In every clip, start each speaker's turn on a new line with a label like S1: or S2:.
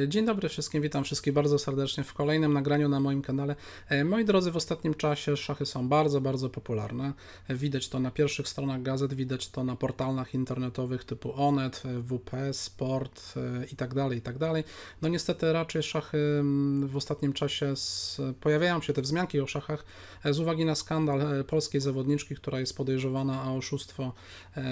S1: E, dzień dobry wszystkim, witam wszystkich bardzo serdecznie w kolejnym nagraniu na moim kanale. E, moi drodzy, w ostatnim czasie szachy są bardzo, bardzo popularne. E, widać to na pierwszych stronach gazet, widać to na portalach internetowych typu Onet, WP, Sport itd., itd. Tak tak no niestety raczej szachy mm, w ostatnim czasie z... pojawiają się te wzmianki o szachach z uwagi na skandal polskiej zawodniczki, która jest podejrzewana o oszustwo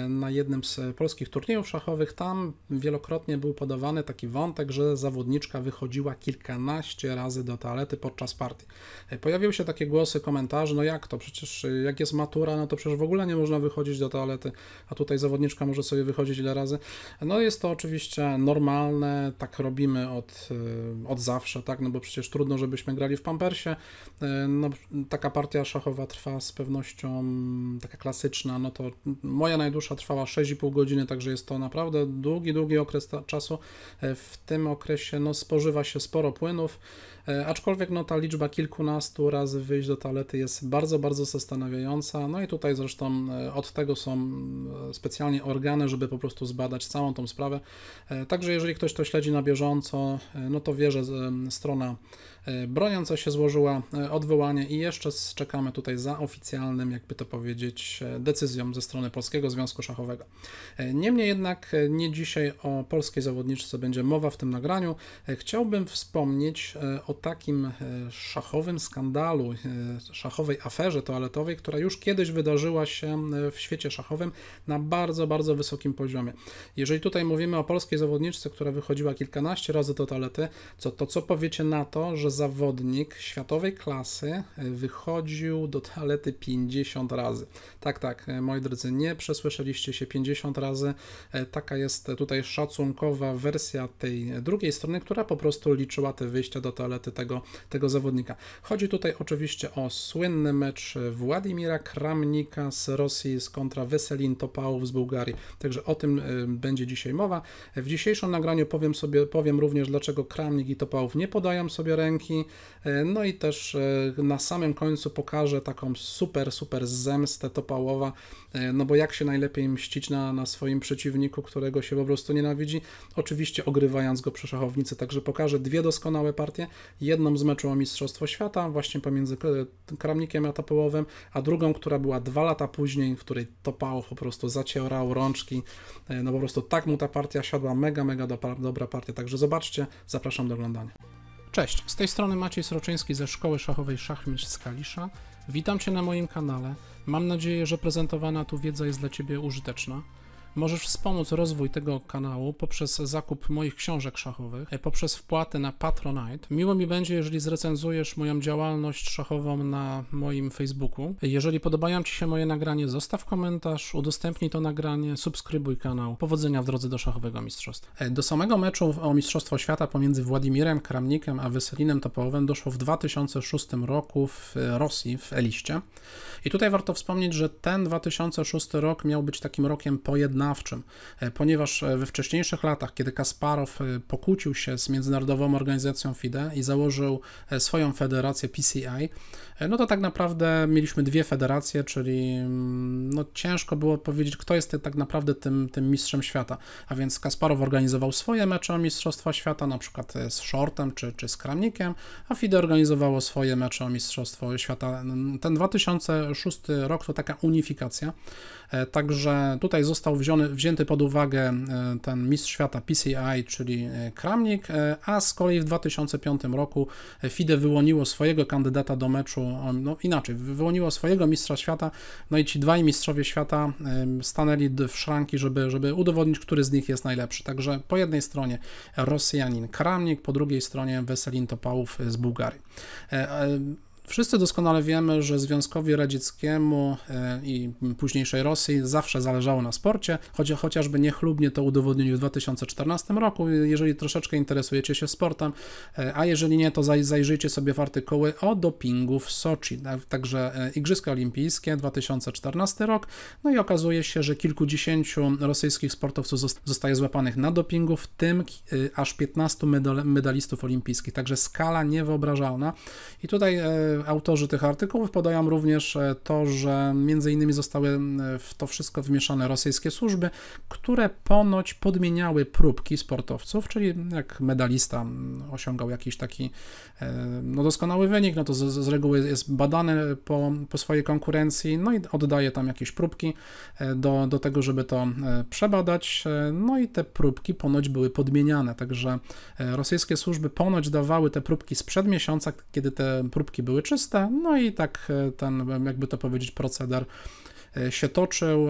S1: na jednym z polskich turniejów szachowych. Tam wielokrotnie był podawany taki wątek, że zawodniczka zawodniczka wychodziła kilkanaście razy do toalety podczas partii. E, pojawiły się takie głosy, komentarze, no jak to, przecież e, jak jest matura, no to przecież w ogóle nie można wychodzić do toalety, a tutaj zawodniczka może sobie wychodzić ile razy. No jest to oczywiście normalne, tak robimy od, e, od zawsze, tak, no bo przecież trudno, żebyśmy grali w pampersie, no taka partia szachowa trwa z pewnością, taka klasyczna, no to moja najdłuższa trwała 6,5 godziny, także jest to naprawdę długi, długi okres ta, czasu. W tym okresie okresie no, spożywa się sporo płynów, E, aczkolwiek no, ta liczba kilkunastu razy wyjść do toalety jest bardzo, bardzo zastanawiająca. No i tutaj zresztą e, od tego są mm, specjalnie organy, żeby po prostu zbadać całą tą sprawę. E, także jeżeli ktoś to śledzi na bieżąco, no to wie, że strona broniąca się złożyła odwołanie i jeszcze czekamy tutaj za oficjalnym, jakby to powiedzieć, decyzją ze strony Polskiego Związku Szachowego. Niemniej jednak nie dzisiaj o polskiej zawodniczce będzie mowa w tym nagraniu. Chciałbym wspomnieć o o takim e, szachowym skandalu, e, szachowej aferze toaletowej, która już kiedyś wydarzyła się e, w świecie szachowym na bardzo, bardzo wysokim poziomie. Jeżeli tutaj mówimy o polskiej zawodniczce, która wychodziła kilkanaście razy do toalety, co, to co powiecie na to, że zawodnik światowej klasy wychodził do toalety 50 razy? Tak, tak, moi drodzy, nie przesłyszeliście się 50 razy. Taka jest tutaj szacunkowa wersja tej drugiej strony, która po prostu liczyła te wyjścia do toalety tego, tego zawodnika. Chodzi tutaj oczywiście o słynny mecz Władimira Kramnika z Rosji z kontra Weselin Topałów z Bułgarii. Także o tym y, będzie dzisiaj mowa. W dzisiejszym nagraniu powiem sobie, powiem również dlaczego Kramnik i Topałów nie podają sobie ręki. Y, no i też y, na samym końcu pokażę taką super, super zemstę Topałowa E, no bo jak się najlepiej mścić na, na swoim przeciwniku, którego się po prostu nienawidzi? Oczywiście ogrywając go przy szachownicy. Także pokażę dwie doskonałe partie. Jedną z meczu o Mistrzostwo Świata, właśnie pomiędzy Kramnikiem a Topołowem, a drugą, która była dwa lata później, w której Topałow po prostu zacierał rączki. E, no po prostu tak mu ta partia siadła. Mega, mega dobra partia. Także zobaczcie. Zapraszam do oglądania. Cześć, z tej strony Maciej Sroczyński ze Szkoły Szachowej Szachmistrz z Kalisza. Witam Cię na moim kanale. Mam nadzieję, że prezentowana tu wiedza jest dla Ciebie użyteczna. Możesz wspomóc rozwój tego kanału poprzez zakup moich książek szachowych, e, poprzez wpłaty na Patronite. Miło mi będzie, jeżeli zrecenzujesz moją działalność szachową na moim Facebooku. E, jeżeli podobają Ci się moje nagranie, zostaw komentarz, udostępnij to nagranie, subskrybuj kanał. Powodzenia w drodze do szachowego mistrzostwa. E, do samego meczu o Mistrzostwo Świata pomiędzy Władimirem Kramnikiem a Weselinem Topolowem doszło w 2006 roku w Rosji, w Eliście. I tutaj warto wspomnieć, że ten 2006 rok miał być takim rokiem pojednawczym, e, ponieważ e, we wcześniejszych latach, kiedy Kasparow e, pokłócił się z międzynarodową organizacją FIDE i założył swoją federację PCI, no to tak naprawdę mieliśmy dwie federacje, czyli mm, no ciężko było powiedzieć, kto jest tak naprawdę tym, tym mistrzem świata. A więc Kasparow organizował swoje mecze o Mistrzostwa Świata, na przykład z Shortem czy, czy z Kramnikiem, a FIDE organizowało swoje mecze o Mistrzostwo Świata. Ten 2000 szósty rok to taka unifikacja. E, także tutaj został wziony, wzięty pod uwagę e, ten mistrz świata PCI, czyli e, Kramnik, a z kolei w 2005 roku FIDE wyłoniło swojego kandydata do meczu, no inaczej, wyłoniło swojego mistrza świata, no i ci dwaj mistrzowie świata stanęli w szranki, żeby, żeby udowodnić, który z nich jest najlepszy. Także po jednej stronie Rosjanin Kramnik, po drugiej stronie Weselin Topałów z Bułgarii. Wszyscy doskonale wiemy, że Związkowi Radzieckiemu e, i późniejszej Rosji zawsze zależało na sporcie, choć, chociażby niechlubnie to udowodnili w 2014 roku. Jeżeli troszeczkę interesujecie się sportem, e, a jeżeli nie, to zajrzyjcie sobie w artykuły o dopingu w Soczi, także e, Igrzyska Olimpijskie 2014 rok. No i okazuje się, że kilkudziesięciu rosyjskich sportowców zostaje złapanych na dopingu, w tym aż 15 medalistów olimpijskich, także skala niewyobrażalna. I tutaj autorzy tych artykułów podają również e, to, że między innymi zostały w to wszystko wymieszane rosyjskie służby, które ponoć podmieniały próbki sportowców, czyli jak medalista osiągał jakiś taki e, no, doskonały wynik, no to z, z reguły jest badany po, po swojej konkurencji, no i oddaje tam jakieś próbki e, do, do tego, żeby to przebadać, no i te próbki ponoć były podmieniane, także rosyjskie służby ponoć dawały te próbki sprzed miesiąca, kiedy te próbki były no i tak e, ten, e, jakby to powiedzieć, proceder e, się toczył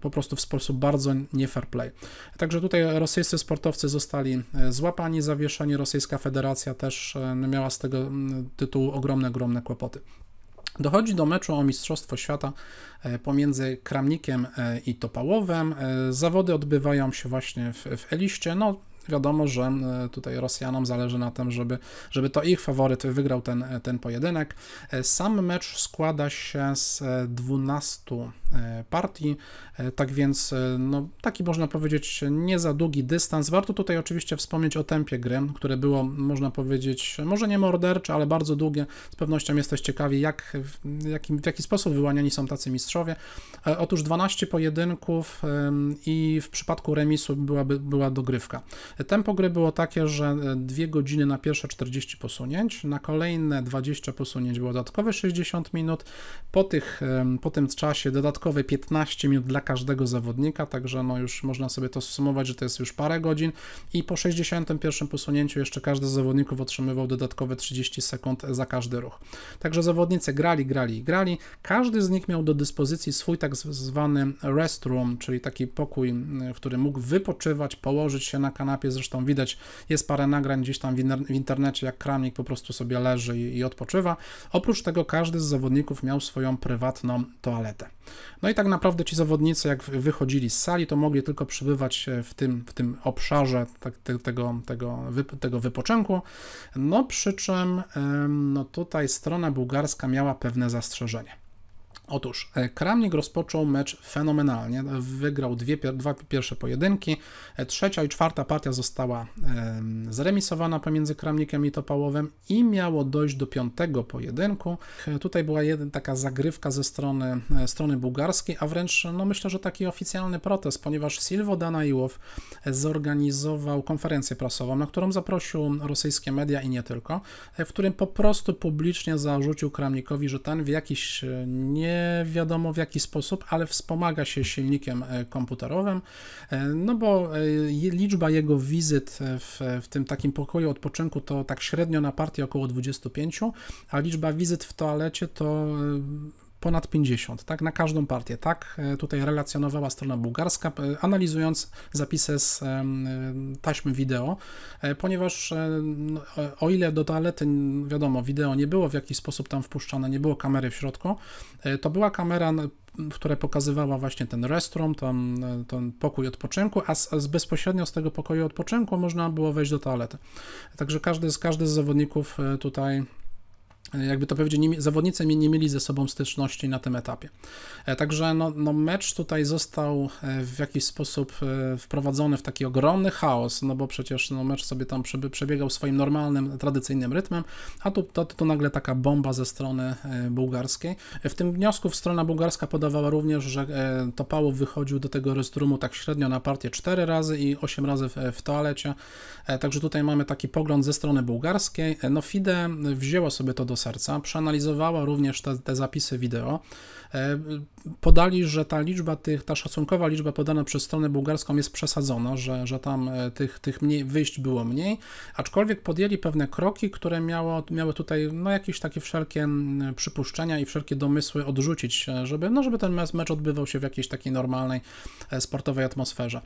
S1: po prostu w sposób bardzo nie fair play. Także tutaj rosyjscy sportowcy zostali złapani, zawieszeni, rosyjska federacja też no, miała z tego tytułu ogromne, ogromne kłopoty. Dochodzi do meczu o Mistrzostwo Świata pomiędzy Kramnikiem i Topałowem. Zawody odbywają się właśnie w, w Eliście. No, Wiadomo, że e, tutaj Rosjanom zależy na tym, żeby, żeby to ich faworyt wygrał ten, e, ten pojedynek. E, sam mecz składa się z 12 partii, tak więc no, taki można powiedzieć nie za długi dystans. Warto tutaj oczywiście wspomnieć o tempie gry, które było, można powiedzieć, może nie mordercze, ale bardzo długie. Z pewnością jesteś ciekawi, jak, w, w jaki sposób wyłaniani są tacy mistrzowie. Otóż 12 pojedynków i w przypadku remisu byłaby, była dogrywka. Tempo gry było takie, że e, dwie godziny na pierwsze 40 posunięć, na kolejne 20 posunięć było dodatkowe 60 minut, po, tych, po tym czasie dodatkowe 15 minut dla każdego zawodnika, także no już można sobie to sumować, że to jest już parę godzin i po 61 posunięciu jeszcze każdy z zawodników otrzymywał dodatkowe 30 sekund za każdy ruch. Także zawodnicy grali, grali i grali. Każdy z nich miał do dyspozycji swój tak zwany restroom, czyli taki pokój, w którym mógł wypoczywać, położyć się na kanapie, kanapie, zresztą widać, jest parę nagrań gdzieś tam w internecie, jak Kramnik po prostu sobie leży i, i odpoczywa. Oprócz tego każdy z zawodników miał swoją prywatną toaletę. No i tak naprawdę ci zawodnicy, jak wychodzili z sali, to mogli tylko przybywać e, w tym, w tym obszarze tak, te, tego, tego, tego wypoczynku. No przy czym no tutaj strona bułgarska miała pewne zastrzeżenie. Otóż e, Kramnik rozpoczął mecz fenomenalnie. Wygrał dwie, dwa pierwsze pojedynki. E, trzecia i czwarta partia została zremisowana pomiędzy Kramnikiem i Topałowem i miało dojść do piątego pojedynku. E, tutaj była jeden, taka zagrywka ze strony, strony bułgarskiej, a wręcz no myślę, że taki oficjalny protest, ponieważ Silvo Danaiłow zorganizował konferencję prasową, na którą zaprosił rosyjskie media i nie tylko, w którym po prostu publicznie zarzucił Kramnikowi, że ten w jakiś nie nie wiadomo w jaki sposób, ale wspomaga się silnikiem e, komputerowym, e, no bo e, liczba jego wizyt w, w tym takim pokoju odpoczynku to tak średnio na partię około 25, a liczba wizyt w toalecie to ponad 50, tak, na każdą partię. Tak e, tutaj relacjonowała strona bułgarska, e, analizując zapisy z e, taśmy wideo, ponieważ no, o ile do toalety, wiadomo, wideo nie było w jakiś sposób tam wpuszczane, nie było kamery w środku, to była kamera które pokazywała właśnie ten restroom, tam, ten pokój odpoczynku, a z, z, bezpośrednio z tego pokoju odpoczynku można było wejść do toalety. Także każdy z, każdy z zawodników tutaj jakby to powiedzieć, nie, zawodnicy nie mieli ze sobą styczności na tym etapie. E, także no, no, mecz tutaj został e, w jakiś sposób e, wprowadzony w taki ogromny chaos, no bo przecież no, mecz sobie tam przebiegał swoim normalnym, tradycyjnym rytmem, a tu, to, to nagle taka bomba ze strony bułgarskiej. W tym wniosku strona bułgarska podawała również, że Topałow wychodził do tego restrumu tak średnio na partię 4 razy i 8 razy w, w toalecie, także tutaj mamy taki pogląd ze strony bułgarskiej. No FIDE wzięła sobie to do do serca, przeanalizowała również te, te zapisy wideo. E, podali, że ta liczba tych, ta szacunkowa liczba podana przez stronę bułgarską jest przesadzona, że, że tam e, tych, tych mniej, wyjść było mniej, aczkolwiek podjęli pewne kroki, które miało, miały tutaj no, jakieś takie wszelkie przypuszczenia i wszelkie domysły odrzucić, e, żeby, no, żeby ten mecz odbywał się w jakiejś takiej normalnej, sportowej atmosferze.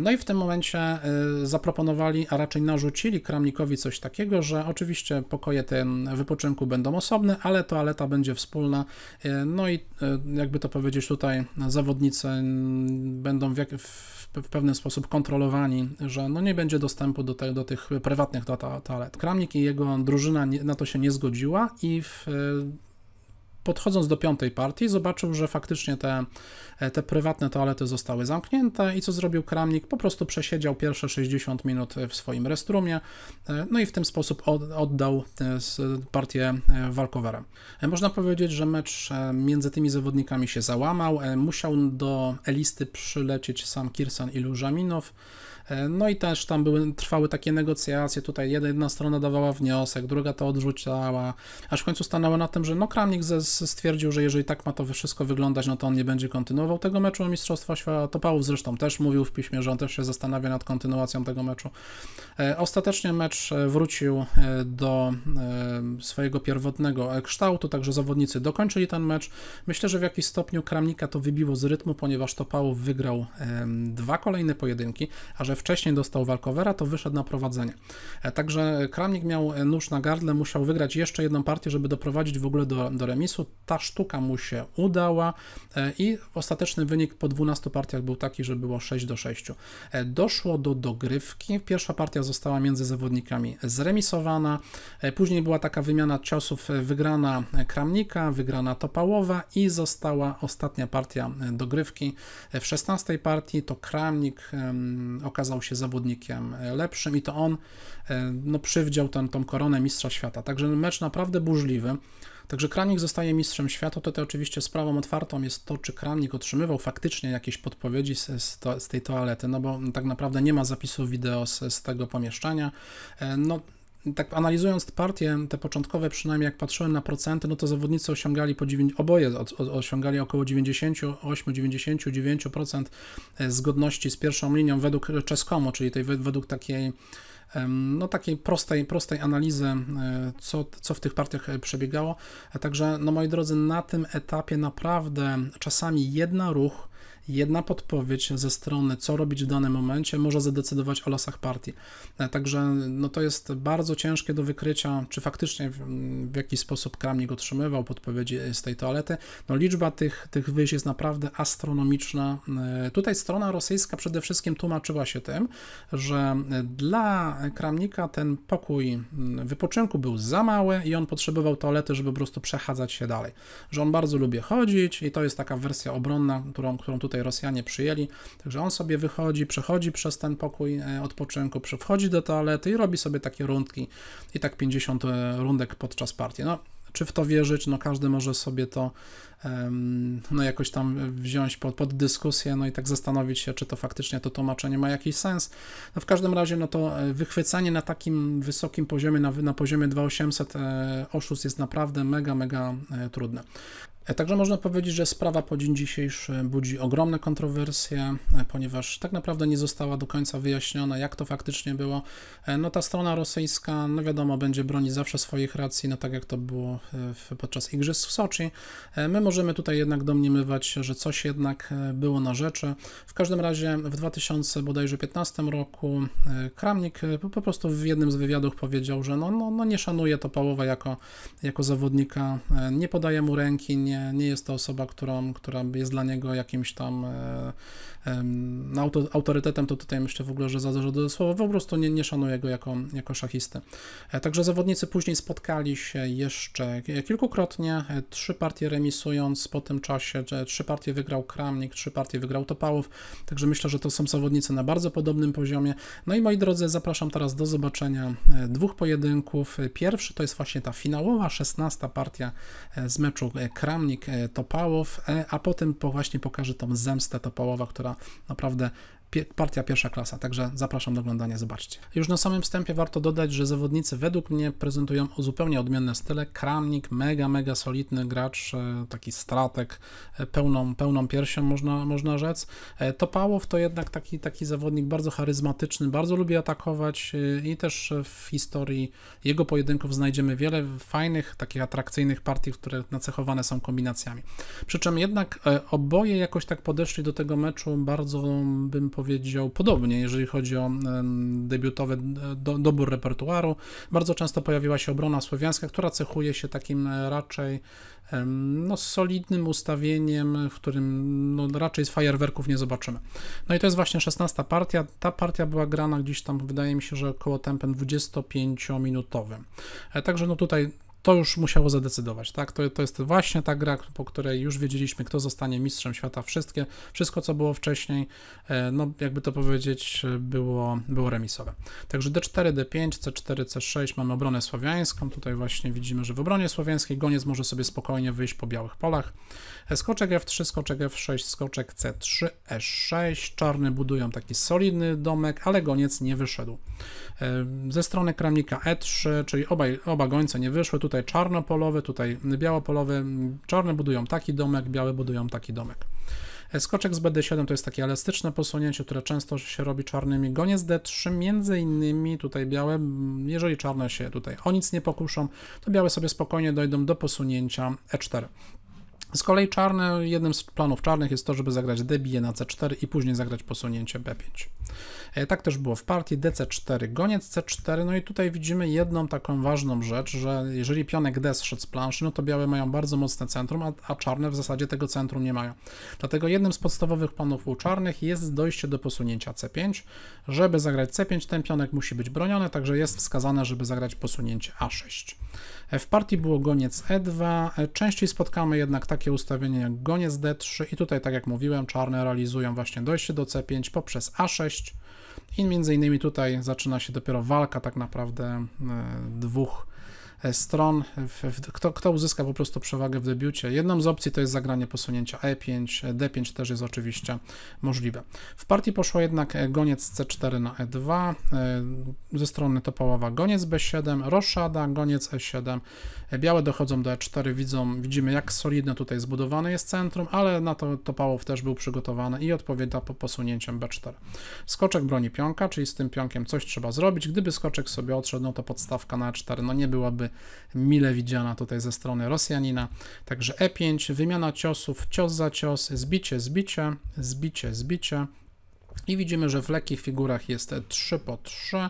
S1: No i w tym momencie zaproponowali, a raczej narzucili Kramnikowi coś takiego, że oczywiście pokoje te wypoczynku będą osobne, ale toaleta będzie wspólna. E, no i e, jakby to powiedzieć tutaj, zawodnicy będą w, jak, w, w sposób kontrolowani, że no nie będzie dostępu do, te, do tych prywatnych toalet. Kramnik i jego drużyna nie, na to się nie zgodziła i w e, podchodząc do piątej partii, zobaczył, że faktycznie te E, te prywatne toalety zostały zamknięte i co zrobił Kramnik? Po prostu przesiedział pierwsze 60 minut e, w swoim restrumie, e, no i w ten sposób oddał partię walkowerem. Można powiedzieć, że mecz między tymi zawodnikami się załamał, musiał do Elisty przylecieć sam Kirsan Ilużaminow, no i też tam były, trwały takie negocjacje, tutaj jedna strona dawała wniosek, druga to odrzucała, aż w końcu stanęło na tym, że no Kramnik stwierdził, że jeżeli tak ma to wszystko wyglądać, no to on nie będzie kontynuował, kontynuował tego meczu o Mistrzostwa Świata. Topałów zresztą też mówił w piśmie, że on też się zastanawia nad kontynuacją tego meczu. E, ostatecznie mecz e, wrócił e, do swojego pierwotnego kształtu, także zawodnicy dokończyli ten mecz. Myślę, że w jakiś stopniu Kramnika to wybiło z rytmu, ponieważ Topałów wygrał dwa kolejne pojedynki, a że wcześniej dostał walkowera, to wyszedł na prowadzenie. Także Kramnik miał nóż na gardle, musiał wygrać jeszcze jedną partię, żeby doprowadzić w ogóle do, do remisu. Ta sztuka mu się udała i ostatecznie ostateczny wynik po 12 partiach był taki, że było 6 do 6. E, doszło do dogrywki. Pierwsza partia została między zawodnikami zremisowana. E, później była taka wymiana ciosów e, wygrana Kramnika, wygrana Topałowa i została ostatnia partia dogrywki. W 16 partii to Kramnik okazał się zawodnikiem lepszym i to on no, przywdział tą koronę mistrza świata. Także mecz naprawdę burzliwy. Także kranik zostaje mistrzem świata. Tutaj oczywiście sprawą otwartą jest to, czy kranik otrzymywał faktycznie jakieś podpowiedzi z, z, to, z tej toalety, no bo tak naprawdę nie ma zapisów wideo z, z tego pomieszczenia. E, no, tak analizując partie, te początkowe przynajmniej jak patrzyłem na procenty, no to zawodnicy osiągali po 9, oboje od, osiągali około 98-99% e, zgodności z pierwszą linią według czeskomu, czyli tej według takiej no, takiej prostej, prostej analizy, e, co, co w tych partiach e, przebiegało. E, także, no moi drodzy, na tym etapie naprawdę czasami jedna ruch jedna podpowiedź ze strony, co robić w danym momencie, może zadecydować o losach partii. E, także no, to jest bardzo ciężkie do wykrycia, czy faktycznie w, w jakiś sposób kramnik otrzymywał podpowiedzi z tej toalety. No, liczba tych, tych wyjść jest naprawdę astronomiczna. E, tutaj strona rosyjska przede wszystkim tłumaczyła się tym, że e, dla kramnika ten pokój mm, wypoczynku był za mały i on potrzebował toalety, żeby po prostu przechadzać się dalej. Że on bardzo lubi chodzić i to jest taka wersja obronna, którą, którą tutaj tutaj Rosjanie przyjęli. Także on sobie wychodzi, przechodzi przez ten pokój e, odpoczynku, wchodzi do toalety i robi sobie takie rundki i tak 50 e, rundek podczas partii. No, czy w to wierzyć, no każdy może sobie to no jakoś tam wziąć pod, pod, dyskusję, no i tak zastanowić się, czy to faktycznie to tłumaczenie ma jakiś sens. No w każdym razie, no to e, wychwycanie na takim wysokim poziomie, na, na poziomie 2800 oszust jest naprawdę mega, mega trudne. E, także można powiedzieć, że sprawa po dzień dzisiejszy budzi ogromne kontrowersje, e, ponieważ tak naprawdę nie została do końca wyjaśniona, jak to faktycznie było. E, no ta strona rosyjska, no wiadomo, będzie bronić zawsze swoich racji, no tak jak to było podczas igrzysk w Soczi. My możemy tutaj jednak domniemywać, że coś jednak było na rzeczy. W każdym razie w 2015 roku Kramnik po prostu w jednym z wywiadów powiedział, że no, no, no nie szanuje pałowa jako, jako zawodnika, nie podaje mu ręki, nie nie, nie jest to osoba, którą, która jest dla niego jakimś tam e, um, auto, autorytetem, to tutaj myślę w ogóle, że za dużo słowa, po prostu nie, nie szanuję go jako, jako szachisty. E, także zawodnicy później spotkali się jeszcze kilkukrotnie, e, trzy partie remisując po tym czasie, trzy partie wygrał Kramnik, trzy partie wygrał Topałów, także myślę, że to są zawodnicy na bardzo podobnym poziomie. No i moi drodzy, zapraszam teraz do zobaczenia e, dwóch pojedynków. Pierwszy to jest właśnie ta finałowa, szesnasta partia z meczu Kramnik-Topałow, a potem po właśnie pokażę tą zemstę Topałowa, która Naprawdę partia pierwsza klasa, także zapraszam do oglądania, zobaczcie. Już na samym wstępie warto dodać, że zawodnicy według mnie prezentują zupełnie odmienne style. Kramnik, mega, mega solidny gracz, e, taki stratek, e, pełną, pełną piersią można, można rzec. E, Topałow to jednak taki, taki zawodnik bardzo charyzmatyczny, bardzo lubi atakować i też w historii jego pojedynków znajdziemy wiele fajnych, takich atrakcyjnych partii, które nacechowane są kombinacjami. Przy czym jednak oboje jakoś tak podeszli do tego meczu bardzo, bym powiedział, powiedział podobnie, jeżeli chodzi o debiutowy e, do, dobór repertuaru. Bardzo często pojawiła się obrona słowiańska, która cechuje się takim e, raczej no, solidnym ustawieniem, w którym no, raczej z fajerwerków nie zobaczymy. No i to jest właśnie 16 partia. Ta partia była grana gdzieś tam, wydaje mi się, że około tempem 25-minutowym. E, także no tutaj to już musiało zadecydować, tak? To, to jest właśnie ta gra, po której już wiedzieliśmy, kto zostanie mistrzem świata. Wszystkie, wszystko, co było wcześniej, e, no jakby to powiedzieć, e, było, było remisowe. Także D4, D5, C4, C6 mamy obronę słowiańską. Tutaj właśnie widzimy, że w obronie słowiańskiej goniec może sobie spokojnie wyjść po białych polach. E, skoczek F3, skoczek F6, skoczek C3, E6. Czarny budują taki solidny domek, ale goniec nie wyszedł. Ze strony kramnika E3, czyli obaj, oba gońce nie wyszły. Tutaj tutaj czarnopolowy, tutaj białopolowy. Czarne budują taki domek, białe budują taki domek. E, skoczek z BD7 to jest takie elastyczne posunięcie, które często się robi czarnymi. Goniec D3 między innymi tutaj białe, jeżeli czarne się tutaj o nic nie pokuszą, to białe sobie spokojnie dojdą do posunięcia E4. Z kolei czarne, jednym z planów czarnych jest to, żeby zagrać debiję na c4 i później zagrać posunięcie b5. E, tak też było w partii dc4, goniec c4, no i tutaj widzimy jedną taką ważną rzecz, że jeżeli pionek d zszedł z planszy, no to białe mają bardzo mocne centrum, a, a czarne w zasadzie tego centrum nie mają. Dlatego jednym z podstawowych planów u czarnych jest dojście do posunięcia c5. Żeby zagrać c5, ten pionek musi być broniony, także jest wskazane, żeby zagrać posunięcie a6. W partii było goniec E2, częściej spotkamy jednak takie ustawienie jak goniec D3 i tutaj, tak jak mówiłem, czarne realizują właśnie dojście do C5 poprzez A6 i między innymi tutaj zaczyna się dopiero walka tak naprawdę e, dwóch E, stron, w, w, kto, kto uzyska po prostu przewagę w debiucie. Jedną z opcji to jest zagranie posunięcia E5, e, D5 też jest oczywiście możliwe. W partii poszło jednak e, goniec C4 na E2, ze strony topałowa goniec B7, roszada, goniec E7, białe dochodzą do E4, widzą, widzimy jak solidne tutaj zbudowane jest centrum, ale na to topałów też był przygotowany i odpowiada po posunięciem B4. Skoczek broni pionka, czyli z tym pionkiem coś trzeba zrobić. Gdyby skoczek sobie odszedł, no to podstawka na E4 no nie byłaby mile widziana tutaj ze strony Rosjanina. Także E5, wymiana ciosów, cios za cios, zbicie, zbicie, zbicie, zbicie. I widzimy, że w lekkich figurach jest 3 po 3. E,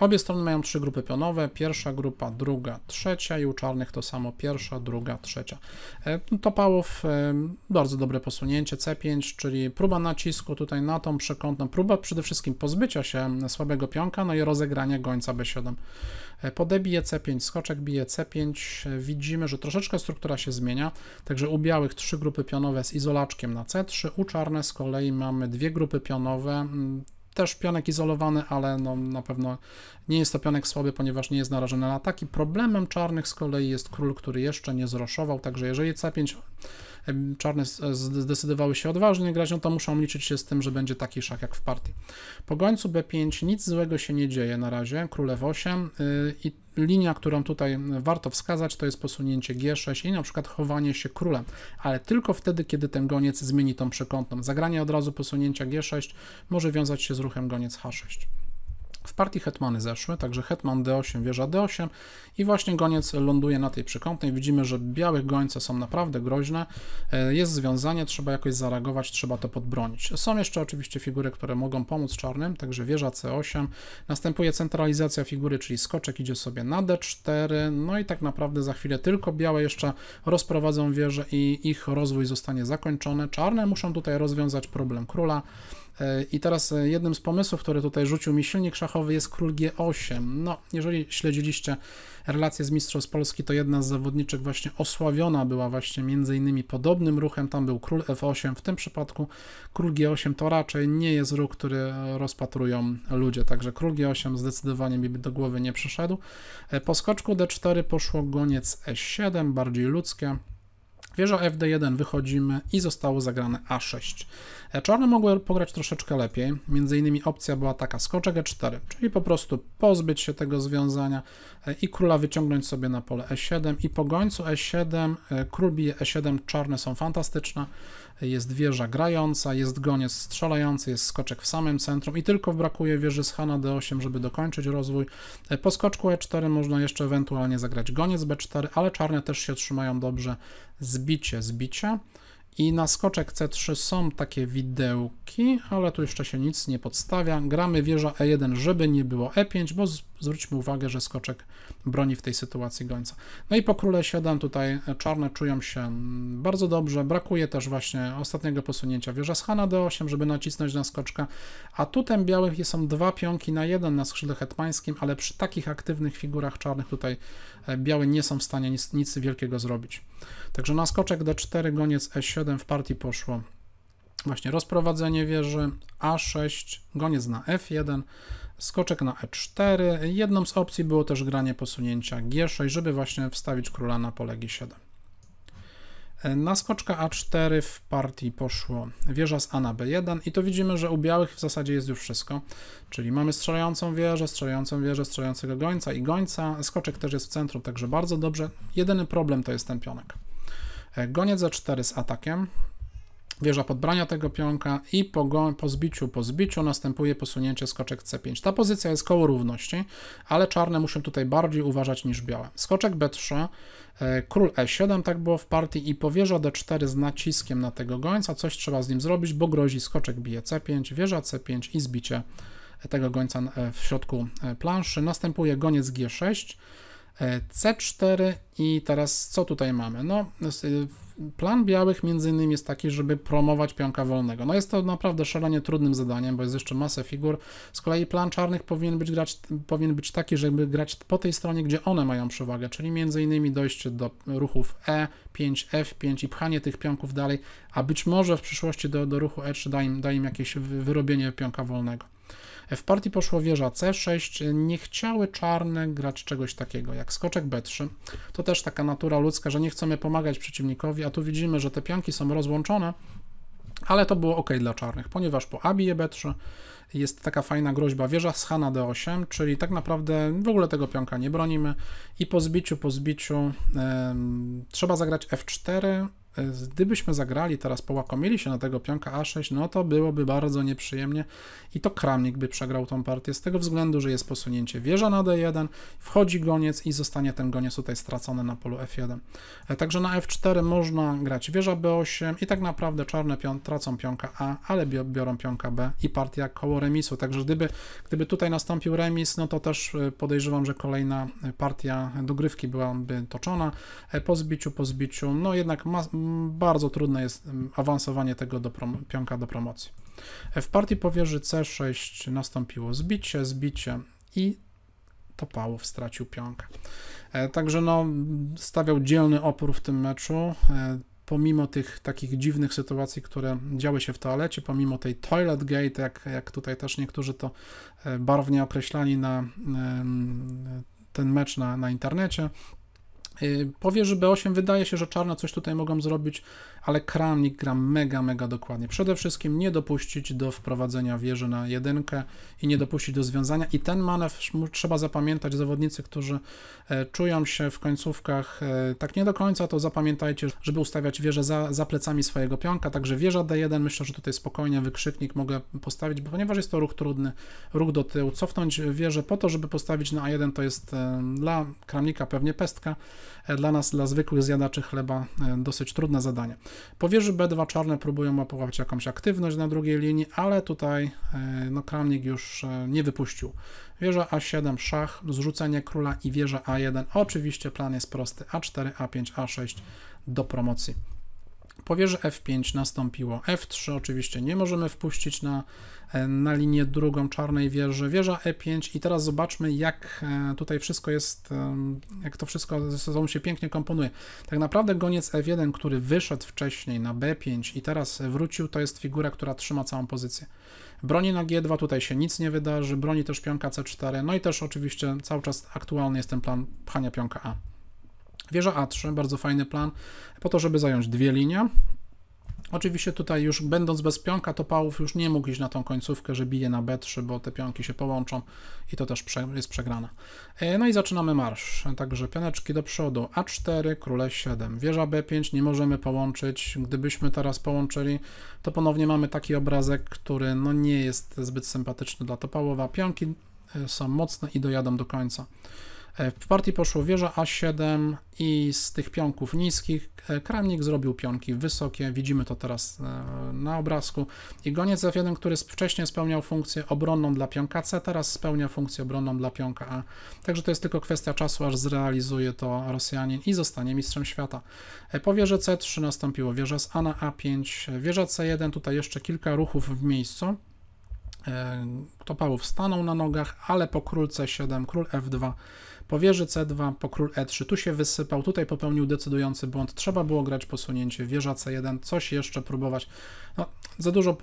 S1: obie strony mają trzy grupy pionowe. Pierwsza grupa, druga, trzecia i u czarnych to samo pierwsza, druga, trzecia. E, Topałow, e, bardzo dobre posunięcie, C5, czyli próba nacisku tutaj na tą przekątną, próba przede wszystkim pozbycia się słabego pionka, no i rozegrania gońca B7. E, Pode bije C5, skoczek bije C5. E, widzimy, że troszeczkę struktura się zmienia, także u białych trzy grupy pionowe z izolaczkiem na C3, u czarne z kolei mamy dwie grupy pionowe, mm, też pionek izolowany, ale no, na pewno nie jest to pionek słaby, ponieważ nie jest narażony na ataki. Problemem czarnych z kolei jest król, który jeszcze nie zroszował, także jeżeli C5 czarne zdecydowały się odważnie grać, no to muszą liczyć się z tym, że będzie taki szach jak w partii. Po gońcu b5 nic złego się nie dzieje na razie, królew 8 y, i linia, którą tutaj warto wskazać, to jest posunięcie G6 i na przykład chowanie się królem, ale tylko wtedy, kiedy ten goniec zmieni tą przekątną. Zagranie od razu posunięcia G6 może wiązać się z ruchem goniec H6. W partii hetmany zeszły, także hetman d8, wieża d8 i właśnie goniec ląduje na tej przekątnej. Widzimy, że białe gońce są naprawdę groźne. E, jest związanie, trzeba jakoś zareagować, trzeba to podbronić. Są jeszcze oczywiście figury, które mogą pomóc czarnym, także wieża c8. Następuje centralizacja figury, czyli skoczek idzie sobie na d4, no i tak naprawdę za chwilę tylko białe jeszcze rozprowadzą wieżę i ich rozwój zostanie zakończony. Czarne muszą tutaj rozwiązać problem króla. E, I teraz e, jednym z pomysłów, który tutaj rzucił mi silnik szachowy jest król G8. No, jeżeli śledziliście relacje z mistrzostw Polski, to jedna z zawodniczek właśnie osławiona była właśnie między innymi podobnym ruchem, tam był król F8, w tym przypadku król G8 to raczej nie jest ruch, który rozpatrują ludzie, także król G8 zdecydowanie mi do głowy nie przyszedł. E, po skoczku D4 poszło goniec E7, bardziej ludzkie, Wieża FD1 wychodzimy i zostało zagrane A6. E, czarne mogły pograć troszeczkę lepiej, między innymi opcja była taka skoczek e4, czyli po prostu pozbyć się tego związania e, i króla wyciągnąć sobie na pole e7 i po gońcu e7, e, król bije e7, czarne są fantastyczne, jest wieża grająca, jest goniec strzelający, jest skoczek w samym centrum i tylko brakuje wieży z Hana d8, żeby dokończyć rozwój. Po skoczku e4 można jeszcze ewentualnie zagrać goniec b4, ale czarne też się trzymają dobrze, zbicie, zbicie. I na skoczek C3 są takie widełki, ale tu jeszcze się nic nie podstawia. Gramy wieża E1, żeby nie było E5, bo zwróćmy uwagę, że skoczek broni w tej sytuacji gońca. No i po króle 7 tutaj e, czarne czują się mm, bardzo dobrze. Brakuje też właśnie ostatniego posunięcia wieża z Hana D8, żeby nacisnąć na skoczka. A tutaj białych są dwa pionki na jeden na skrzydle hetmańskim, ale przy takich aktywnych figurach czarnych tutaj E, białe nie są w stanie nic, nic wielkiego zrobić. Także na skoczek d4, goniec e7 w partii poszło właśnie rozprowadzenie wieży, a6, goniec na f1, skoczek na e4. Jedną z opcji było też granie posunięcia g6, żeby właśnie wstawić króla na pole g7. Na skoczka A4 w partii poszło wieża z A na B1 i to widzimy, że u białych w zasadzie jest już wszystko, czyli mamy strzelającą wieżę, strzelającą wieżę, strzelającego gońca i gońca, skoczek też jest w centrum, także bardzo dobrze. Jedyny problem to jest ten pionek. E, goniec E4 z atakiem, wieża podbrania tego pionka i po, go, po zbiciu, po zbiciu następuje posunięcie skoczek C5. Ta pozycja jest koło równości, ale czarne muszą tutaj bardziej uważać niż białe. Skoczek B3, e, król E7, tak było w partii i po wieża D4 z naciskiem na tego gońca, coś trzeba z nim zrobić, bo grozi skoczek bije C5, wieża C5 i zbicie tego gońca e, w środku e, planszy. Następuje goniec G6, E, C4 i teraz co tutaj mamy? No, y, plan białych między innymi jest taki, żeby promować pionka wolnego. No jest to naprawdę szalenie trudnym zadaniem, bo jest jeszcze masa figur. Z kolei plan czarnych powinien być, grać, powinien być taki, żeby grać po tej stronie, gdzie one mają przewagę, czyli między innymi dojście do ruchów E5, F5 i pchanie tych pionków dalej, a być może w przyszłości do, do ruchu E3 da im, da im jakieś wyrobienie pionka wolnego. W partii poszło wieża C6. Nie chciały czarne grać czegoś takiego jak skoczek B3. To też taka natura ludzka, że nie chcemy pomagać przeciwnikowi, a tu widzimy, że te pionki są rozłączone, ale to było ok dla czarnych, ponieważ po Abie B3 jest taka fajna groźba wieża z Hana D8, czyli tak naprawdę w ogóle tego pionka nie bronimy i po zbiciu, po zbiciu yy, trzeba zagrać F4 gdybyśmy zagrali teraz, połakomili się na tego pionka A6, no to byłoby bardzo nieprzyjemnie i to Kramnik by przegrał tą partię z tego względu, że jest posunięcie wieża na D1, wchodzi goniec i zostanie ten goniec tutaj stracony na polu F1. E, także na F4 można grać wieża B8 i tak naprawdę czarne pion tracą pionka A, ale biorą pionka B i partia koło remisu. Także gdyby, gdyby tutaj nastąpił remis, no to też e, podejrzewam, że kolejna e, partia dogrywki byłaby toczona po zbiciu, po zbiciu. No jednak ma bardzo trudne jest awansowanie tego do pionka do promocji. W partii powierzy C6 nastąpiło zbicie, zbicie i Topałów stracił pionka. E, także no, stawiał dzielny opór w tym meczu. E, pomimo tych takich dziwnych sytuacji, które działy się w toalecie, pomimo tej toilet gate, jak, jak tutaj też niektórzy to e, barwnie określali na ten mecz na, na internecie, Y, powie, że B8 wydaje się, że czarne coś tutaj mogą zrobić ale kramnik gra mega, mega dokładnie. Przede wszystkim nie dopuścić do wprowadzenia wieży na jedynkę i nie dopuścić do związania. I ten manewr trzeba zapamiętać. Zawodnicy, którzy e, czują się w końcówkach e, tak nie do końca, to zapamiętajcie, żeby ustawiać wieżę za, za plecami swojego pionka. Także wieża D1, myślę, że tutaj spokojnie wykrzyknik mogę postawić, bo ponieważ jest to ruch trudny, ruch do tyłu. Cofnąć wieżę po to, żeby postawić na A1, to jest e, dla kramnika pewnie pestka, dla nas, dla zwykłych zjadaczy chleba dosyć trudne zadanie. Powierzy B2 czarne próbują mapować jakąś aktywność na drugiej linii, ale tutaj e, no, kramnik już e, nie wypuścił. Wieża A7, szach, zrzucenie króla i wieża A1. Oczywiście plan jest prosty, A4, A5, A6 do promocji. Powie, że F5 nastąpiło. F3 oczywiście nie możemy wpuścić na, e, na linię drugą czarnej wieży. Wieża E5 i teraz zobaczmy, jak e, tutaj wszystko jest, jak to wszystko ze sobą się pięknie komponuje. Tak naprawdę goniec F1, który wyszedł wcześniej na B5 i teraz wrócił, to jest figura, która trzyma całą pozycję. Broni na G2, tutaj się nic nie wydarzy, broni też pionka C4, no i też oczywiście cały czas aktualny jest ten plan pchania pionka A. Wieża A3, bardzo fajny plan, po to, żeby zająć dwie linie. Oczywiście tutaj już będąc bez pionka, to Pałów już nie mógł iść na tą końcówkę, że bije na B3, bo te pionki się połączą i to też jest przegrane. E, no i zaczynamy marsz. Także pioneczki do przodu, A4, króle 7, wieża B5 nie możemy połączyć. Gdybyśmy teraz połączyli, to ponownie mamy taki obrazek, który no nie jest zbyt sympatyczny dla Topałowa. Pionki e, są mocne i dojadą do końca. E, w partii poszło wieża A7 i z tych pionków niskich e, kramnik zrobił pionki wysokie, widzimy to teraz e, na obrazku. I goniec F1, który wcześniej spełniał funkcję obronną dla pionka C, teraz spełnia funkcję obronną dla pionka A. Także to jest tylko kwestia czasu, aż zrealizuje to Rosjanin i zostanie mistrzem świata. Po wieży C3 nastąpiło wieża z A na A5, wieża C1, tutaj jeszcze kilka ruchów w miejscu. Topałów stanął na nogach, ale po król C7, król F2 po wieży C2, po król E3, tu się wysypał, tutaj popełnił decydujący błąd, trzeba było grać posunięcie, wieża C1, coś jeszcze próbować. No, za dużo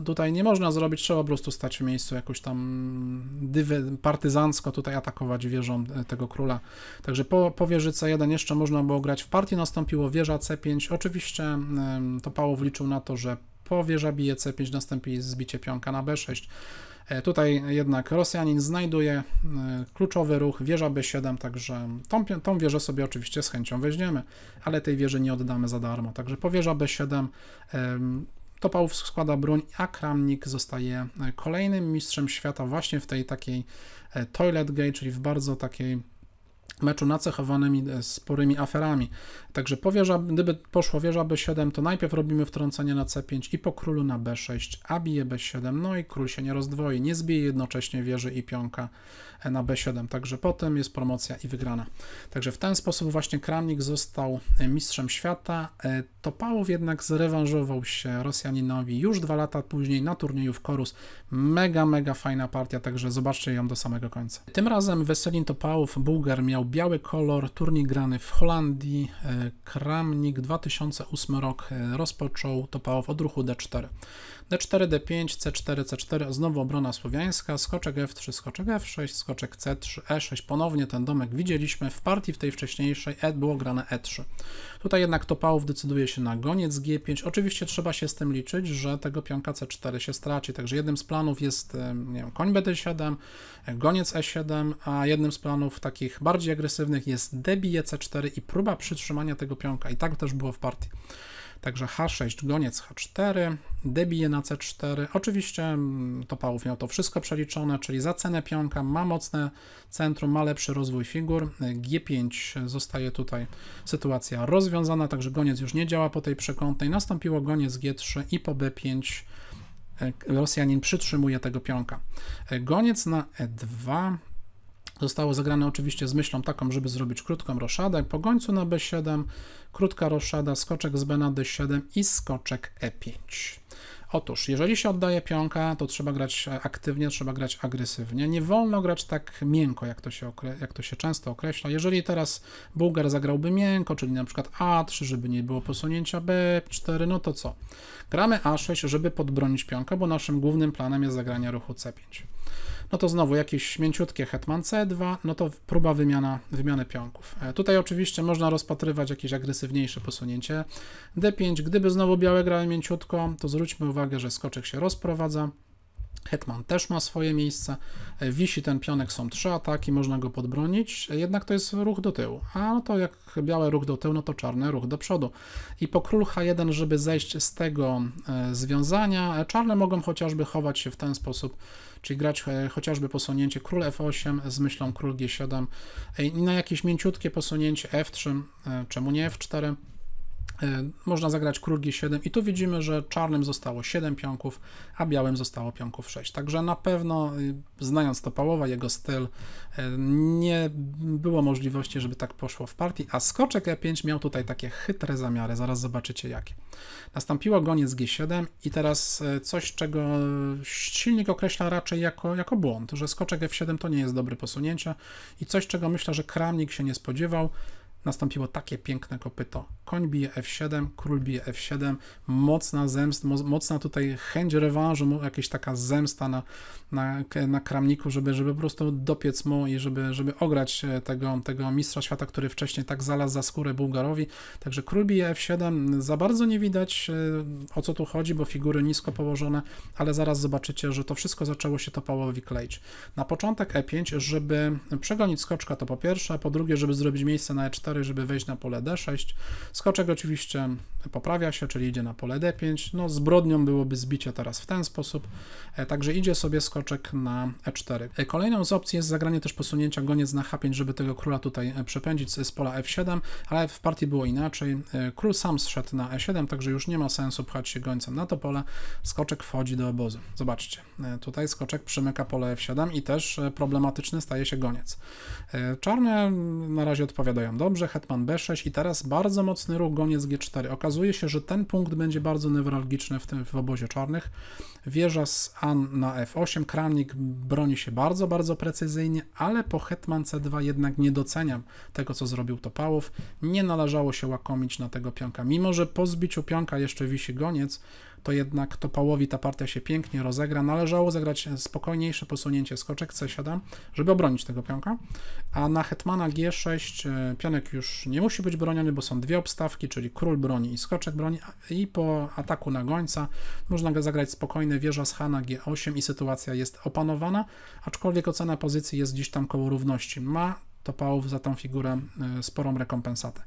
S1: e, tutaj nie można zrobić, trzeba po prostu stać w miejscu jakoś tam dywy, partyzancko tutaj atakować wieżą e, tego króla. Także po, po wieży C1 jeszcze można było grać w partii, nastąpiło wieża C5. Oczywiście to Pało wliczył na to, że po wieża bije C5 nastąpi zbicie pionka na B6. E, tutaj jednak Rosjanin znajduje e, kluczowy ruch, wieża B7, także tą, tą wieżę sobie oczywiście z chęcią weźmiemy, ale tej wieży nie oddamy za darmo. Także po wieża B7 Topałów składa broń, a Kramnik zostaje e, kolejnym mistrzem świata właśnie w tej takiej toilet gate, czyli w bardzo takiej meczu nacechowanymi e, sporymi aferami. Także po wieża, gdyby poszło wieża b7, to najpierw robimy wtrącenie na c5 i po królu na b6, a bije b7, no i król się nie rozdwoi, nie zbije jednocześnie wieży i pionka e, na b7, także potem jest promocja i wygrana. Także w ten sposób właśnie Kramnik został e, mistrzem świata. Topałow jednak zrewanżował się Rosjaninowi już dwa lata później na turnieju w Korus. Mega, mega fajna partia, także zobaczcie ją do samego końca. Tym razem Weselin Topałow, Bułgar, miał biały kolor, turniej grany w Holandii. E, Kramnik 2008 rok e, rozpoczął topał w odruchu D4. D4, D5, C4, C4, znowu obrona słowiańska, skoczek F3, skoczek F6, skoczek C3, E6, ponownie ten domek widzieliśmy w partii w tej wcześniejszej, e, było grane E3. Tutaj jednak Topałów decyduje się na goniec G5, oczywiście trzeba się z tym liczyć, że tego pionka C4 się straci, także jednym z planów jest e, nie wiem, koń BD7, e, goniec E7, a jednym z planów takich bardziej agresywnych jest debije C4 i próba przytrzymania tego pionka i tak też było w partii. Także H6, goniec H4, debije na C4. Oczywiście mm, Topałów miał to wszystko przeliczone, czyli za cenę pionka ma mocne centrum, ma lepszy rozwój figur. G5 zostaje tutaj sytuacja rozwiązana, także goniec już nie działa po tej przekątnej. Nastąpiło goniec G3 i po B5 e, Rosjanin przytrzymuje tego pionka. E, goniec na E2 Zostało zagrane oczywiście z myślą taką, żeby zrobić krótką roszadę, po gońcu na b7, krótka roszada, skoczek z b na d7 i skoczek e5. Otóż, jeżeli się oddaje pionka, to trzeba grać aktywnie, trzeba grać agresywnie. Nie wolno grać tak miękko, jak to się, jak to się często określa. Jeżeli teraz Bułgar zagrałby miękko, czyli na przykład A3, żeby nie było posunięcia B4, no to co? Gramy A6, żeby podbronić pionka, bo naszym głównym planem jest zagranie ruchu C5 no to znowu jakieś mięciutkie hetman c2, no to próba wymiana, wymiany pionków. E, tutaj oczywiście można rozpatrywać jakieś agresywniejsze posunięcie d5. Gdyby znowu białe grały mięciutko, to zwróćmy uwagę, że skoczek się rozprowadza, Hetman też ma swoje miejsce. E, wisi ten pionek, są trzy ataki, można go podbronić, e, jednak to jest ruch do tyłu. A no to jak biały ruch do tyłu, no to czarny ruch do przodu. I po król H1, żeby zejść z tego e, związania, czarne mogą chociażby chować się w ten sposób, czyli grać chociażby posunięcie król F8 z myślą król G7 i na jakieś mięciutkie posunięcie F3, czemu nie F4, E, można zagrać król g7 i tu widzimy, że czarnym zostało 7 pionków, a białym zostało pionków 6. Także na pewno, y, znając Topałowa, jego styl, e, nie było możliwości, żeby tak poszło w partii, a skoczek e5 miał tutaj takie chytre zamiary, zaraz zobaczycie jakie. Nastąpiło goniec g7 i teraz e, coś, czego silnik określa raczej jako, jako błąd, że skoczek f7 to nie jest dobre posunięcie i coś, czego myślę, że kramnik się nie spodziewał, nastąpiło takie piękne kopyto. Koń bije F7, król bije F7, mocna zemsta, mocna tutaj chęć rewanżu, jakaś taka zemsta na, na, na kramniku, żeby, żeby po prostu dopiec mu i żeby, żeby ograć e, tego, tego mistrza świata, który wcześniej tak zalazł za skórę Bułgarowi. Także król bije F7, za bardzo nie widać e, o co tu chodzi, bo figury nisko położone, ale zaraz zobaczycie, że to wszystko zaczęło się topałowi kleić. Na początek E5, żeby przegonić skoczka to po pierwsze, a po drugie, żeby zrobić miejsce na E4, 4, żeby wejść na pole D6. Skoczek oczywiście poprawia się, czyli idzie na pole D5. No zbrodnią byłoby zbicie teraz w ten sposób, e, także idzie sobie skoczek na E4. E, kolejną z opcji jest zagranie też posunięcia goniec na H5, żeby tego króla tutaj e, przepędzić z pola F7, ale w partii było inaczej. Król sam zszedł na E7, także już nie ma sensu pchać się gońcem na to pole. Skoczek wchodzi do obozu. Zobaczcie, tutaj skoczek przymyka pole F7 i też problematyczny staje się goniec. Czarne mm, na razie odpowiadają dobrze, hetman b6 i teraz bardzo mocny ruch goniec g4. Okazuje się, że ten punkt będzie bardzo newralgiczny w tym w obozie czarnych. Wieża z an na f8, kramnik broni się bardzo, bardzo precyzyjnie, ale po hetman c2 jednak nie doceniam tego, co zrobił Topałow. Nie należało się łakomić na tego pionka. Mimo, że po zbiciu pionka jeszcze wisi goniec, to jednak Topałowi ta partia się pięknie rozegra. Należało zagrać spokojniejsze posunięcie skoczek C7, żeby obronić tego pionka, a na hetmana G6 e, pionek już nie musi być broniony, bo są dwie obstawki, czyli król broni i skoczek broni i po ataku na gońca można go zagrać spokojne wieża z hana G8 i sytuacja jest opanowana, aczkolwiek ocena pozycji jest dziś tam koło równości. Ma Topałów za tą figurę e, sporą rekompensatę.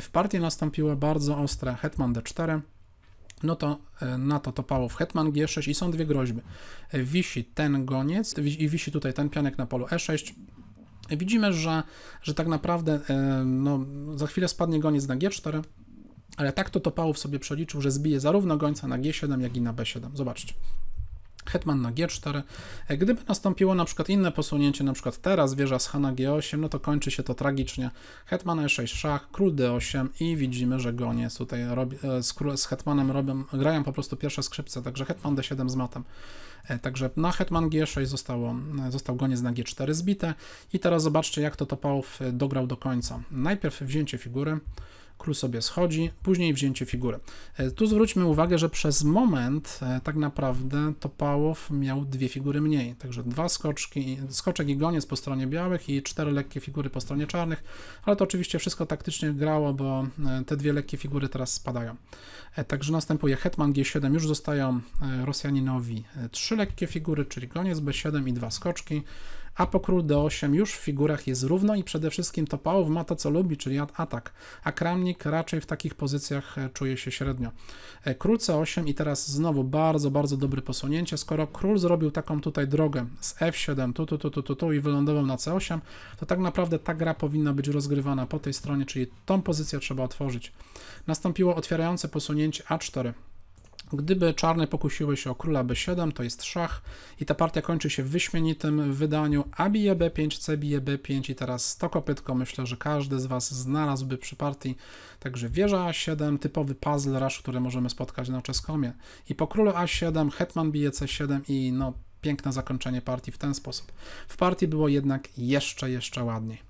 S1: W partii nastąpiło bardzo ostre hetman d4, no to e, na to topało w hetman g6 i są dwie groźby. E, wisi ten goniec i wisi tutaj ten pianek na polu e6. E, widzimy, że, że tak naprawdę no, za chwilę spadnie goniec na g4, ale tak to Topałów sobie przeliczył, że zbije zarówno gońca na g7, jak i na b7. Zobaczcie. Hetman na G4. E, gdyby nastąpiło na przykład inne posunięcie, na przykład teraz wieża z Hana G8, no to kończy się to tragicznie. Hetman E6 szach, król D8 i widzimy, że goniec tutaj robi, e, z, z hetmanem robią, grają po prostu pierwsze skrzypce, także hetman D7 z matem. E, także na hetman G6 zostało, został goniec na G4 zbite i teraz zobaczcie jak to Topałów dograł do końca. Najpierw wzięcie figury, król sobie schodzi, później wzięcie figury. E, tu zwróćmy uwagę, że przez moment e, tak naprawdę Topałow miał dwie figury mniej, także dwa skoczki, skoczek i goniec po stronie białych i cztery lekkie figury po stronie czarnych, ale to oczywiście wszystko taktycznie grało, bo e, te dwie lekkie figury teraz spadają. Także następuje hetman g7, już zostają Rosjaninowi trzy lekkie figury, czyli goniec b7 i dwa skoczki, a po król d8 już w figurach jest równo i przede wszystkim Topałow ma to, co lubi, czyli atak, a Kramnik raczej w takich pozycjach e, czuje się średnio. E, król c8 i teraz znowu bardzo, bardzo dobre posunięcie. Skoro król zrobił taką tutaj drogę z f7 tu, tu, tu, tu, tu, tu i wylądował na c8, to tak naprawdę ta gra powinna być rozgrywana po tej stronie, czyli tą pozycję trzeba otworzyć. Nastąpiło otwierające posunięcie a4. Gdyby czarne pokusiły się o króla b7, to jest szach i ta partia kończy się w wyśmienitym wydaniu a bije b5, c bije b5 i teraz kopytko myślę, że każdy z Was znalazłby przy partii. Także wieża a7, typowy puzzle rush, który możemy spotkać na czeskomie. I po królu a7 hetman bije c7 i no piękne zakończenie partii w ten sposób. W partii było jednak jeszcze, jeszcze ładniej.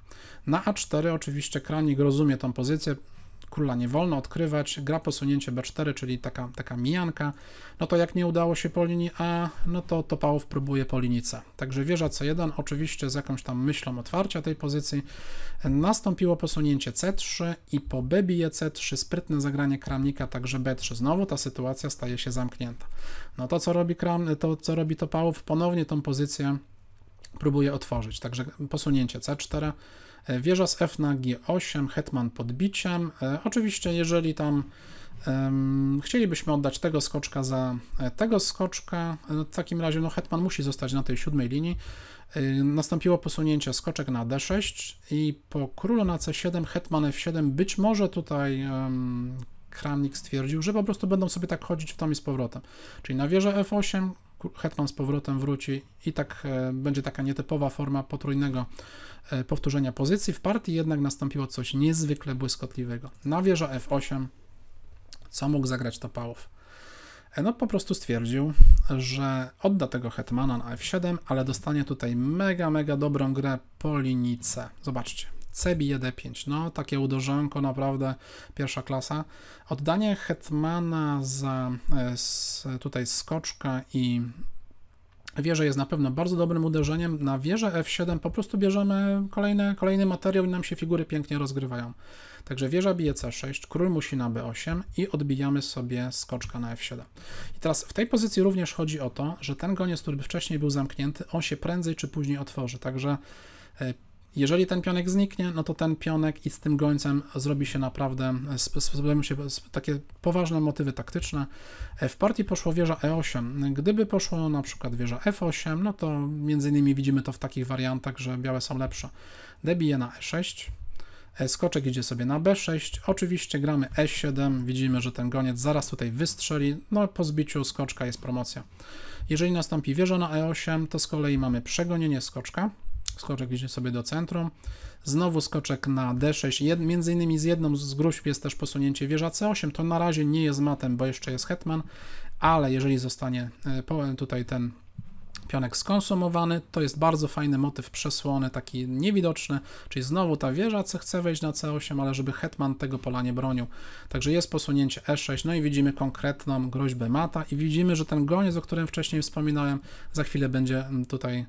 S1: Na A4 oczywiście Kranik rozumie tą pozycję, króla nie wolno odkrywać, gra posunięcie b4, czyli taka, taka mijanka, no to jak nie udało się po linii A, no to Topałów próbuje po linii C. Także wieża c1, oczywiście z jakąś tam myślą otwarcia tej pozycji, nastąpiło posunięcie c3 i po b bije c3, sprytne zagranie kramnika, także b3. Znowu ta sytuacja staje się zamknięta. No to co robi kram, to co robi Topałow? Ponownie tą pozycję próbuje otworzyć, także posunięcie c4, E, wieża z F na G8, hetman pod biciem. E, oczywiście, jeżeli tam chcielibyśmy oddać tego skoczka za e, tego skoczka, w takim razie no, hetman musi zostać na tej siódmej linii. Nastąpiło posunięcie skoczek na D6 i po królu na C7, hetman F7, być może tutaj Kramnik stwierdził, że po prostu będą sobie tak chodzić w tam i z powrotem. Czyli na wieżę F8, hetman z powrotem wróci i tak e, będzie taka nietypowa forma potrójnego e, powtórzenia pozycji. W partii jednak nastąpiło coś niezwykle błyskotliwego. Na wieża F8 co mógł zagrać Topałow? E, no po prostu stwierdził, że odda tego hetmana na F7, ale dostanie tutaj mega, mega dobrą grę po linijce. Zobaczcie. Cebi 5 No, takie uderzonko, naprawdę pierwsza klasa. Oddanie Hetmana za e, z, tutaj skoczka i wieżę jest na pewno bardzo dobrym uderzeniem. Na wieżę F7 po prostu bierzemy kolejne, kolejny materiał i nam się figury pięknie rozgrywają. Także wieża bije C6, król musi na B8 i odbijamy sobie skoczka na F7. I teraz w tej pozycji również chodzi o to, że ten goniec, który wcześniej był zamknięty, on się prędzej czy później otworzy. Także e, jeżeli ten pionek zniknie, no to ten pionek i z tym gońcem zrobi się naprawdę, zrobią się takie poważne motywy taktyczne. E, w partii poszło wieża E8. Gdyby poszło na przykład wieża F8, no to między innymi widzimy to w takich wariantach, że białe są lepsze. Debije na E6, e, Skoczek idzie sobie na B6, oczywiście gramy E7, widzimy, że ten goniec zaraz tutaj wystrzeli, no po zbiciu skoczka jest promocja. Jeżeli nastąpi wieża na E8, to z kolei mamy przegonienie skoczka, skoczek idzie sobie do centrum, znowu skoczek na d6, Jed, między innymi z jedną z gruźb jest też posunięcie wieża c8, to na razie nie jest matem, bo jeszcze jest hetman, ale jeżeli zostanie e, tutaj ten pionek skonsumowany. To jest bardzo fajny motyw przesłony, taki niewidoczny, czyli znowu ta wieża C chce wejść na C8, ale żeby hetman tego pola nie bronił. Także jest posunięcie E6, no i widzimy konkretną groźbę mata i widzimy, że ten goniec, o którym wcześniej wspominałem, za chwilę będzie mm, tutaj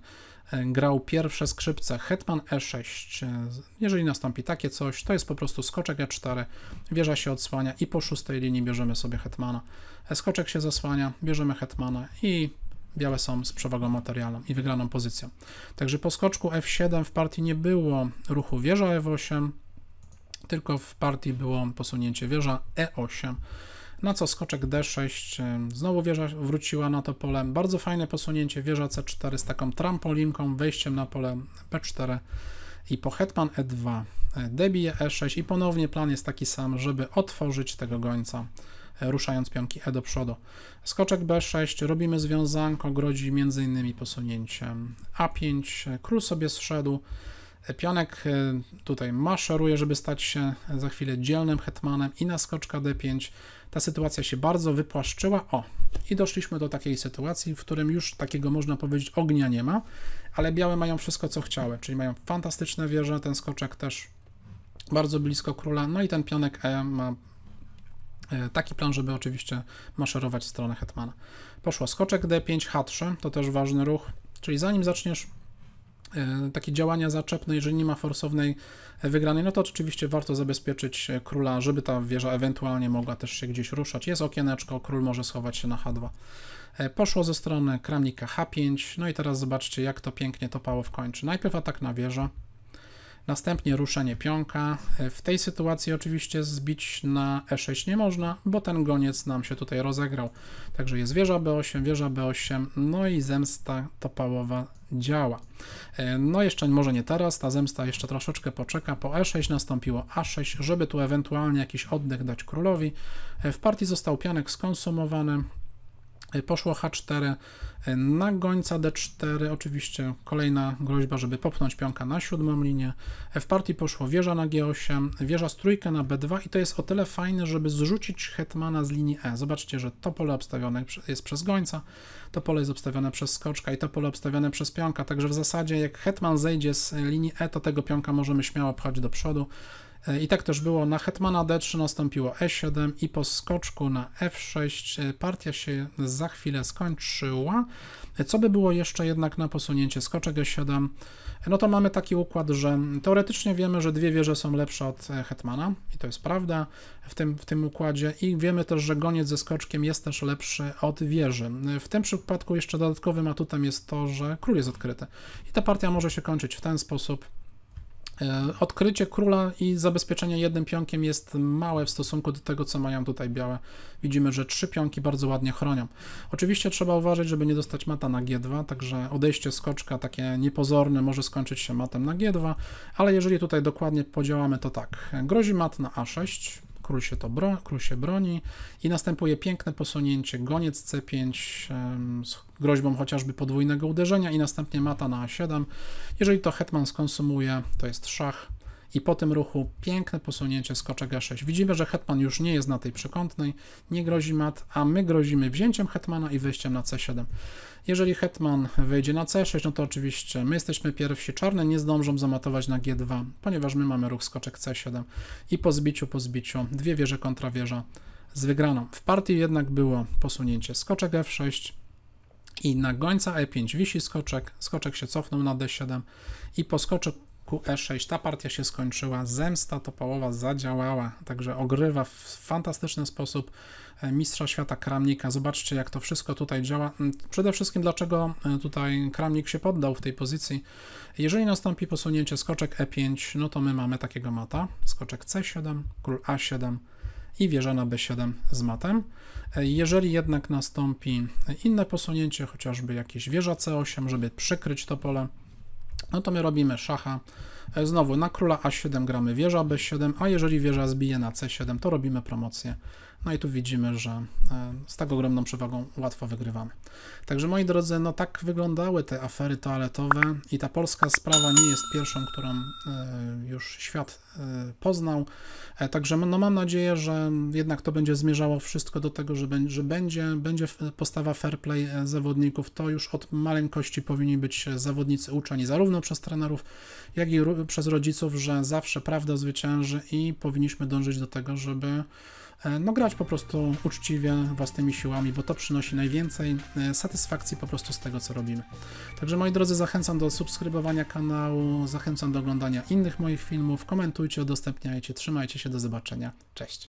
S1: E, grał pierwsze skrzypce Hetman E6. E, jeżeli nastąpi takie coś, to jest po prostu skoczek E4, wieża się odsłania i po szóstej linii bierzemy sobie Hetmana. E, skoczek się zasłania, bierzemy Hetmana i białe są z przewagą materialną i wygraną pozycją. Także po skoczku F7 w partii nie było ruchu wieża F8, tylko w partii było posunięcie wieża E8 na co skoczek D6, znowu wieża wróciła na to pole. Bardzo fajne posunięcie, wieża C4 z taką trampolinką, wejściem na pole P4 i po hetman E2 e, debije E6 i ponownie plan jest taki sam, żeby otworzyć tego gońca e, ruszając pionki E do przodu. Skoczek B6, robimy związanko, grodzi m.in. posunięciem A5, e, król sobie zszedł, pionek tutaj maszeruje, żeby stać się za chwilę dzielnym hetmanem i na skoczka D5 ta sytuacja się bardzo wypłaszczyła. O, i doszliśmy do takiej sytuacji, w którym już takiego można powiedzieć ognia nie ma, ale białe mają wszystko co chciały, czyli mają fantastyczne wieże, ten skoczek też bardzo blisko króla, no i ten pionek E ma e, taki plan, żeby oczywiście maszerować w stronę hetmana. Poszło skoczek D5, H3, to też ważny ruch, czyli zanim zaczniesz E, takie działania zaczepne, jeżeli nie ma forsownej e, wygranej, no to oczywiście warto zabezpieczyć e, króla, żeby ta wieża ewentualnie mogła też się gdzieś ruszać. Jest okieneczko, król może schować się na H2. Poszło ze strony kramnika H5, no i teraz zobaczcie, jak to pięknie topało w kończy. Najpierw atak na wieżę, Następnie ruszenie pionka. W tej sytuacji oczywiście zbić na e6 nie można, bo ten goniec nam się tutaj rozegrał. Także jest wieża b8, wieża b8, no i zemsta topałowa działa. E, no jeszcze może nie teraz, ta zemsta jeszcze troszeczkę poczeka, po e6 nastąpiło a6, żeby tu ewentualnie jakiś oddech dać królowi. E, w partii został pianek skonsumowany, E, poszło H4 e, na gońca D4, oczywiście kolejna groźba, żeby popchnąć pionka na siódmą linię. E, w partii poszło wieża na G8, wieża z trójkę na B2 i to jest o tyle fajne, żeby zrzucić hetmana z linii E. Zobaczcie, że to pole obstawione jest przez gońca, to pole jest obstawione przez skoczka i to pole obstawione przez pionka, także w zasadzie jak hetman zejdzie z linii E, to tego pionka możemy śmiało pchać do przodu. E, I tak też było na hetmana d3 nastąpiło e7 i po skoczku na f6 e, partia się za chwilę skończyła. E, co by było jeszcze jednak na posunięcie skoczek e7? No to mamy taki układ, że teoretycznie wiemy, że dwie wieże są lepsze od hetmana i to jest prawda w tym, w tym układzie i wiemy też, że goniec ze skoczkiem jest też lepszy od wieży. W tym przypadku jeszcze dodatkowym atutem jest to, że król jest odkryty i ta partia może się kończyć w ten sposób, E, odkrycie króla i zabezpieczenie jednym pionkiem jest małe w stosunku do tego, co mają tutaj białe. Widzimy, że trzy pionki bardzo ładnie chronią. Oczywiście trzeba uważać, żeby nie dostać mata na G2, także odejście skoczka takie niepozorne może skończyć się matem na G2, ale jeżeli tutaj dokładnie podziałamy to tak. Grozi mat na A6, król się, to bro, król się broni i następuje piękne posunięcie goniec c5 z groźbą chociażby podwójnego uderzenia i następnie mata na a7. Jeżeli to hetman skonsumuje, to jest szach, i po tym ruchu piękne posunięcie skoczek G6. Widzimy, że hetman już nie jest na tej przekątnej, nie grozi mat, a my grozimy wzięciem hetmana i wyjściem na C7. Jeżeli hetman wyjdzie na C6, no to oczywiście my jesteśmy pierwsi. Czarne nie zdążą zamatować na G2, ponieważ my mamy ruch skoczek C7. I po zbiciu, po zbiciu, dwie wieże kontra wieża z wygraną. W partii jednak było posunięcie skoczek F6, i na gońca E5 wisi skoczek, skoczek się cofnął na D7 i po skoczek QE6. Ta partia się skończyła, zemsta topałowa zadziałała, także ogrywa w fantastyczny sposób e, mistrza świata Kramnika. Zobaczcie, jak to wszystko tutaj działa. Mm, przede wszystkim, dlaczego e, tutaj Kramnik się poddał w tej pozycji. Jeżeli nastąpi posunięcie skoczek E5, no to my mamy takiego mata. Skoczek C7, król A7, i wieża na b7 z matem. E, jeżeli jednak nastąpi inne posunięcie, chociażby jakieś wieża c8, żeby przykryć to pole, no to my robimy szacha E, znowu na króla a7 gramy wieża b7, a jeżeli wieża zbije na c7, to robimy promocję. No i tu widzimy, że e, z tak ogromną przewagą łatwo wygrywamy. Także moi drodzy, no tak wyglądały te afery toaletowe i ta polska sprawa nie jest pierwszą, którą e, już świat poznał. Także no mam nadzieję, że jednak to będzie zmierzało wszystko do tego, że, że będzie, będzie postawa fair play zawodników. To już od maleńkości powinni być zawodnicy uczeni zarówno przez trenerów, jak i przez rodziców, że zawsze prawda zwycięży i powinniśmy dążyć do tego, żeby e, no, grać po prostu uczciwie, własnymi siłami, bo to przynosi najwięcej e, satysfakcji po prostu z tego, co robimy. Także moi drodzy, zachęcam do subskrybowania kanału, zachęcam do oglądania innych moich filmów, komentujcie, udostępniajcie, trzymajcie się, do zobaczenia, cześć!